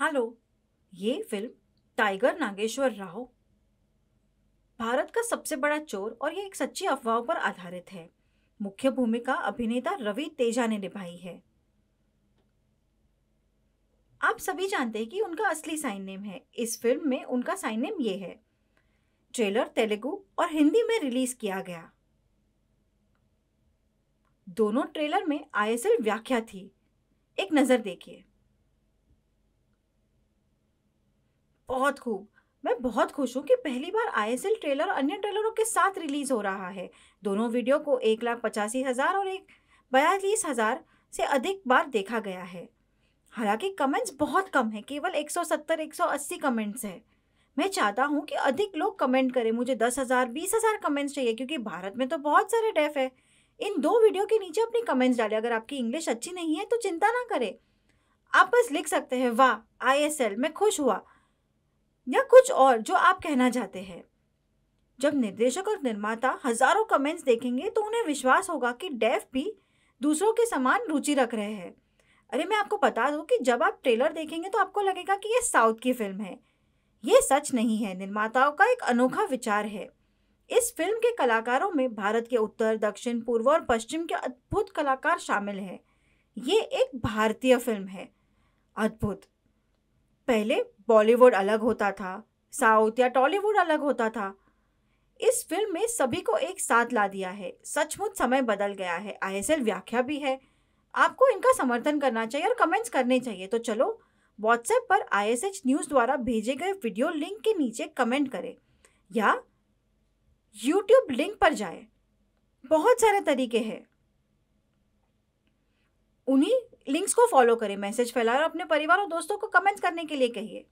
hello ये film Tiger Nageswara Rao Bharat का सबसे बड़ा चोर और ये एक सच्ची अफवाह पर आधारित है मुख्य भूमिका अभिनेता रवि तेजा ने निभाई है आप सभी जानते हैं कि उनका असली साइन नेम है इस फिल्म में उनका साइन नेम ये है ट्रेलर तेलुगु और हिंदी में रिलीज किया गया दोनों ट्रेलर में आईएसएल व्याख्या थी एक नज़र देखिए बहुत खूब मैं बहुत खुश हूँ कि पहली बार आईएसएल ट्रेलर अन्य ट्रेलरों के साथ रिलीज हो रहा है दोनों वीडियो को एक लाख पचासी हज़ार और एक बयालीस हज़ार से अधिक बार देखा गया है हालांकि कमेंट्स बहुत कम है केवल 170 180 कमेंट्स है मैं चाहता हूँ कि अधिक लोग कमेंट करें मुझे दस हज़ार बीस हज़ार कमेंट्स चाहिए क्योंकि भारत में तो बहुत सारे डेफ है इन दो वीडियो के नीचे अपनी कमेंट्स डालें अगर आपकी इंग्लिश अच्छी नहीं है तो चिंता ना करें आप बस लिख सकते हैं वाह आई मैं खुश हुआ या कुछ और जो आप कहना चाहते हैं जब निर्देशक और निर्माता हजारों कमेंट्स देखेंगे तो उन्हें विश्वास होगा कि डेफ भी दूसरों के समान रुचि रख रहे हैं अरे मैं आपको बता दूं कि जब आप ट्रेलर देखेंगे तो आपको लगेगा कि ये साउथ की फिल्म है ये सच नहीं है निर्माताओं का एक अनोखा विचार है इस फिल्म के कलाकारों में भारत के उत्तर दक्षिण पूर्व और पश्चिम के अद्भुत कलाकार शामिल हैं ये एक भारतीय फिल्म है अद्भुत पहले बॉलीवुड अलग होता था साउथ या टॉलीवुड अलग होता था इस फिल्म में सभी को एक साथ ला दिया है सचमुच समय बदल गया है आई व्याख्या भी है आपको इनका समर्थन करना चाहिए और कमेंट्स करने चाहिए तो चलो व्हाट्सएप पर आई न्यूज़ द्वारा भेजे गए वीडियो लिंक के नीचे कमेंट करें या यूट्यूब लिंक पर जाए बहुत सारे तरीके हैं उन्हीं लिंक्स को फॉलो करें मैसेज फैलाएं और अपने परिवार और दोस्तों को कमेंट्स करने के लिए कहिए